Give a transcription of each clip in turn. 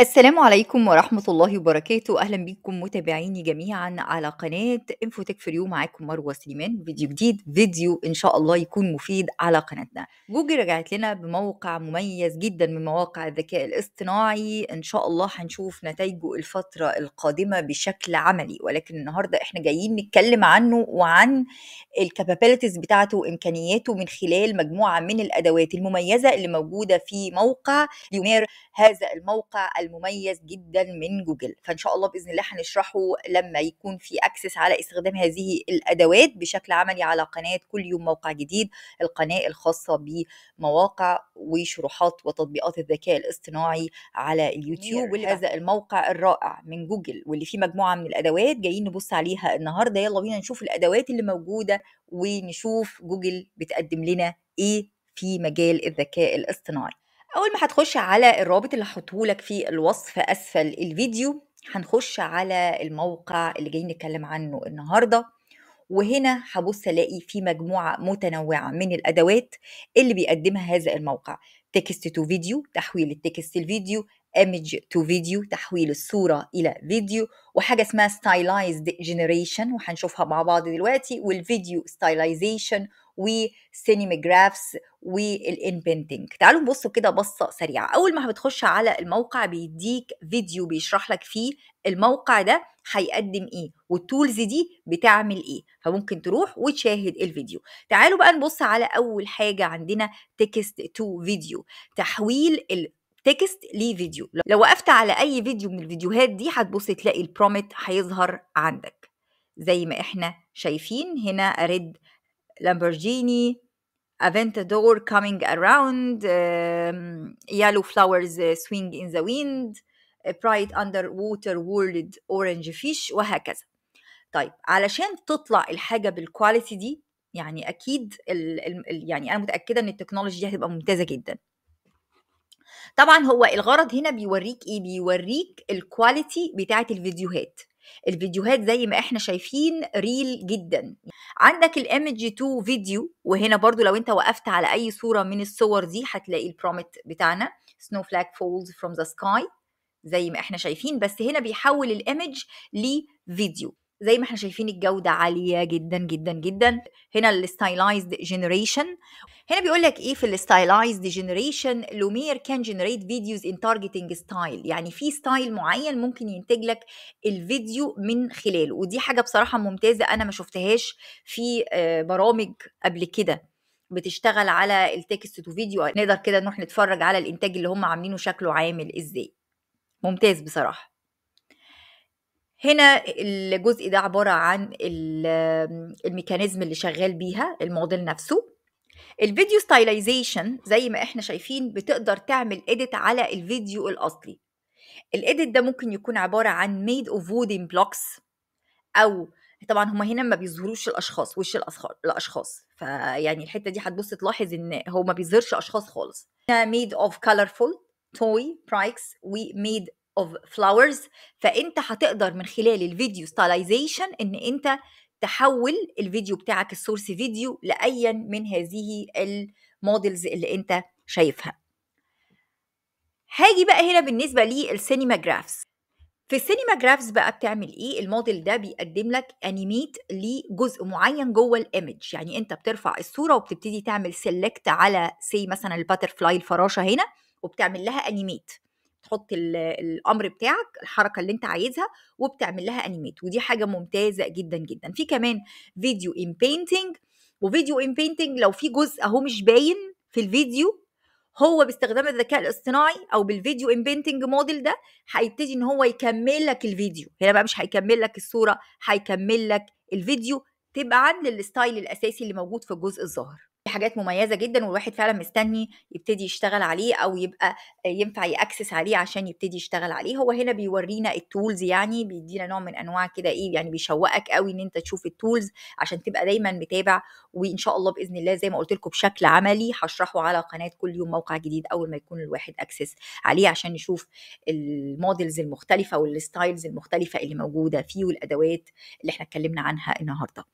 السلام عليكم ورحمة الله وبركاته أهلا بيكم متابعيني جميعا على قناة انفوتك في اليوم معاكم مروة سليمان فيديو جديد فيديو إن شاء الله يكون مفيد على قناتنا جوجل رجعت لنا بموقع مميز جدا من مواقع الذكاء الاصطناعي إن شاء الله هنشوف نتائجه الفترة القادمة بشكل عملي ولكن النهاردة إحنا جايين نتكلم عنه وعن الكابابلتيز بتاعته وإمكانياته من خلال مجموعة من الأدوات المميزة اللي موجودة في موقع ليونير هذا الموقع المميز جدا من جوجل فان شاء الله باذن الله هنشرحه لما يكون في اكسس على استخدام هذه الادوات بشكل عملي على قناه كل يوم موقع جديد القناه الخاصه بمواقع وشروحات وتطبيقات الذكاء الاصطناعي على اليوتيوب هذا الموقع الرائع من جوجل واللي فيه مجموعه من الادوات جايين نبص عليها النهارده يلا بينا نشوف الادوات اللي موجوده ونشوف جوجل بتقدم لنا ايه في مجال الذكاء الاصطناعي اول ما هتخش على الرابط اللي هحطهولك في الوصف اسفل الفيديو هنخش على الموقع اللي جايين نتكلم عنه النهارده وهنا هبص الاقي في مجموعه متنوعه من الادوات اللي بيقدمها هذا الموقع تكست تو فيديو تحويل التكست لفيديو ايمج تو فيديو تحويل الصورة إلى فيديو وحاجة اسمها ستايلايزد جينيريشن وهنشوفها مع بعض دلوقتي والفيديو ستايلايزيشن وسينيميجرافس والان بينتنج تعالوا نبصوا كده بصه سريعه اول ما بتخش على الموقع بيديك فيديو بيشرح لك فيه الموقع ده هيقدم ايه والتولز دي بتعمل ايه فممكن تروح وتشاهد الفيديو تعالوا بقى نبص على اول حاجه عندنا تكست تو فيديو تحويل ال تكست لفيديو لو وقفت على اي فيديو من الفيديوهات دي هتبص تلاقي البرومت هيظهر عندك زي ما احنا شايفين هنا اريد لامبورجيني افنتادور كامينج اراوند يالو فلاورز سوينج ان ذا ويند برايت اندر ووتر وورلد اورنج فيش وهكذا طيب علشان تطلع الحاجه بالكواليتي دي يعني اكيد الـ الـ يعني انا متاكده ان التكنولوجي دي هتبقى ممتازه جدا طبعا هو الغرض هنا بيوريك ايه بيوريك الكواليتي بتاعه الفيديوهات الفيديوهات زي ما احنا شايفين ريل جدا عندك الامج 2 فيديو وهنا برضو لو انت وقفت على اي صوره من الصور دي هتلاقي البرومت بتاعنا سنو فلاج فولز فروم ذا سكاي زي ما احنا شايفين بس هنا بيحول الامج لفيديو زي ما احنا شايفين الجودة عالية جدا جدا جدا هنا الستايلايزد جنريشن هنا بيقول لك ايه في الستايلايزد جنريشن لومير كان جنريت فيديوز ان تارجتنج ستايل يعني في ستايل معين ممكن ينتج لك الفيديو من خلاله ودي حاجة بصراحة ممتازة انا ما شفتهاش في آه، برامج قبل كده بتشتغل على التكست تو فيديو نقدر كده نروح نتفرج على الانتاج اللي هم عاملينه شكله عامل ازاي ممتاز بصراحه هنا الجزء ده عبارة عن الميكانيزم اللي شغال بيها الموديل نفسه الفيديو ستايلايزيشن زي ما احنا شايفين بتقدر تعمل اديت على الفيديو الاصلي الاديت ده ممكن يكون عبارة عن ميد اوف وودين بلوكس او طبعا هما هنا ما بيظهروش الاشخاص وش الاشخاص فيعني الحته دي هتبص تلاحظ ان هو ما بيظهرش اشخاص خالص ميد اوف كالرفول توي برايكس وميد of flowers فانت هتقدر من خلال الفيديو ستايلايزيشن ان انت تحول الفيديو بتاعك السورس فيديو لايا من هذه المودلز اللي انت شايفها هاجي بقى هنا بالنسبه للسينما جرافز في السينما جرافز بقى بتعمل ايه الموديل ده بيقدم لك انيميت لجزء معين جوه الايمج يعني انت بترفع الصوره وبتبتدي تعمل سيلكت على سي مثلا الباترفلاي الفراشه هنا وبتعمل لها انيميت بتحط الامر بتاعك الحركه اللي انت عايزها وبتعمل لها انيميت ودي حاجه ممتازه جدا جدا في كمان فيديو ان بينتنج وفيديو ان بينتنج لو في جزء اهو مش باين في الفيديو هو باستخدام الذكاء الاصطناعي او بالفيديو بينتنج موديل ده هيبتدي ان هو يكمل لك الفيديو هنا بقى مش هيكمل لك الصوره هيكمل لك الفيديو تبعا للستايل الاساسي اللي موجود في الجزء الظاهر حاجات مميزه جدا والواحد فعلا مستني يبتدي يشتغل عليه او يبقى آه، ينفع ياكسس عليه عشان يبتدي يشتغل عليه هو هنا بيورينا التولز يعني بيدينا نوع من انواع كده ايه يعني بيشوقك قوي ان انت تشوف التولز عشان تبقى دايما متابع وان شاء الله باذن الله زي ما قلت لكم بشكل عملي هشرحه على قناه كل يوم موقع جديد اول ما يكون الواحد اكسس عليه عشان نشوف المودلز المختلفه والستايلز المختلفه اللي موجوده فيه والادوات اللي احنا اتكلمنا عنها النهارده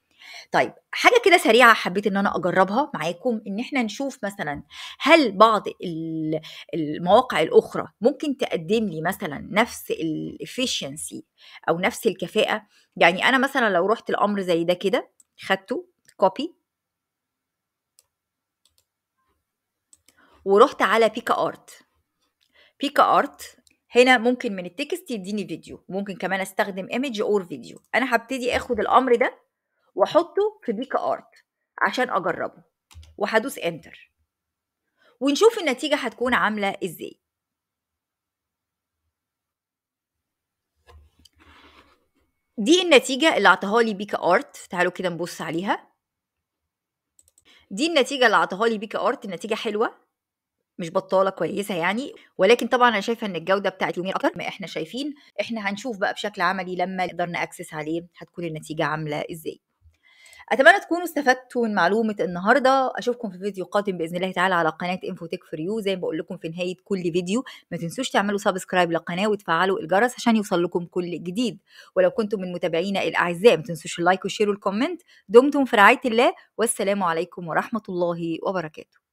طيب حاجه كده سريعه حبيت ان انا اجربها معاكم ان احنا نشوف مثلا هل بعض المواقع الاخرى ممكن تقدم لي مثلا نفس الافشنسي او نفس الكفاءه يعني انا مثلا لو رحت الامر زي ده كده خدته كوبي ورحت على بيكا ارت بيكا ارت هنا ممكن من التكست يديني فيديو ممكن كمان استخدم ايمج اور فيديو انا هبتدي اخد الامر ده واحطه في بيكا ارت عشان اجربه وهدوس انتر ونشوف النتيجة هتكون عاملة ازاي دي النتيجة اللي اعطاها لي بيكا ارت تعالوا كده نبص عليها دي النتيجة اللي اعطاها لي بيكا ارت النتيجة حلوة مش بطاله كويسه يعني ولكن طبعا انا شايفه ان الجوده بتاعت يومين اكتر ما احنا شايفين احنا هنشوف بقى بشكل عملي لما نقدر ناكسس عليه هتكون النتيجه عامله ازاي اتمنى تكونوا استفدتوا من معلومه النهارده اشوفكم في فيديو قادم باذن الله تعالى على قناه انفوتك فور يو زي ما بقول لكم في نهايه كل فيديو ما تنسوش تعملوا سبسكرايب للقناه وتفعلوا الجرس عشان يوصل لكم كل جديد ولو كنتم من متابعينا الاعزاء ما تنسوش اللايك والشير والكومنت دمتم في رعايه الله والسلام عليكم ورحمه الله وبركاته